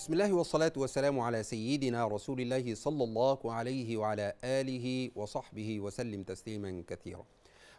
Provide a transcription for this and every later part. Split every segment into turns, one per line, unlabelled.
بسم الله والصلاة والسلام على سيدنا رسول الله صلى الله عليه وعلى آله وصحبه وسلم تسليما كثيرا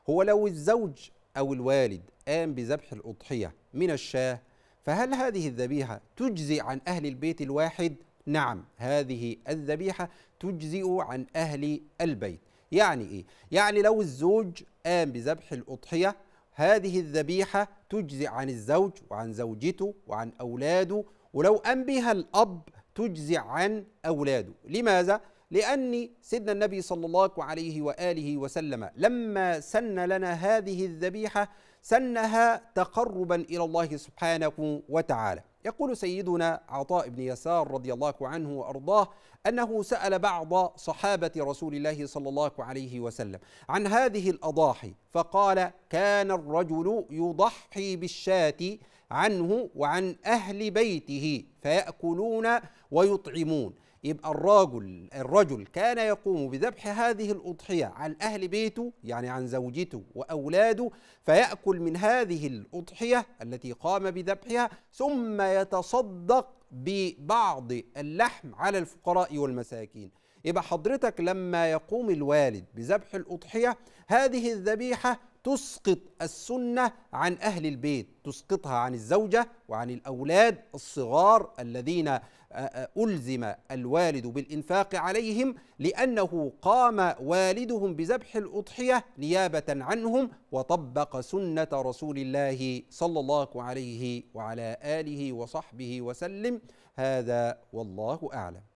هو لو الزوج أو الوالد قام بذبح الأضحية من الشاه فهل هذه الذبيحة تجزي عن أهل البيت الواحد؟ نعم هذه الذبيحة تجزئ عن أهل البيت يعني إيه؟ يعني لو الزوج قام بذبح الأضحية هذه الذبيحة تجزئ عن الزوج وعن زوجته وعن أولاده ولو أنبه الأب تجزع عن أولاده لماذا؟ لأن سيدنا النبي صلى الله عليه وآله وسلم لما سن لنا هذه الذبيحة سنها تقربا إلى الله سبحانه وتعالى يقول سيدنا عطاء بن يسار رضي الله عنه وارضاه انه سال بعض صحابه رسول الله صلى الله عليه وسلم عن هذه الاضاحي فقال كان الرجل يضحي بالشاة عنه وعن اهل بيته فياكلون ويطعمون يبقى الرجل الرجل كان يقوم بذبح هذه الأضحية عن أهل بيته يعني عن زوجته وأولاده فيأكل من هذه الأضحية التي قام بذبحها ثم يتصدق ببعض اللحم على الفقراء والمساكين يبقى حضرتك لما يقوم الوالد بذبح الأضحية هذه الذبيحة تسقط السنة عن أهل البيت تسقطها عن الزوجة وعن الأولاد الصغار الذين آه، آه، ألزم الوالد بالإنفاق عليهم لأنه قام والدهم بذبح الأضحية نيابة عنهم وطبق سنة رسول الله صلى الله عليه وعلى آله وصحبه وسلم هذا والله أعلم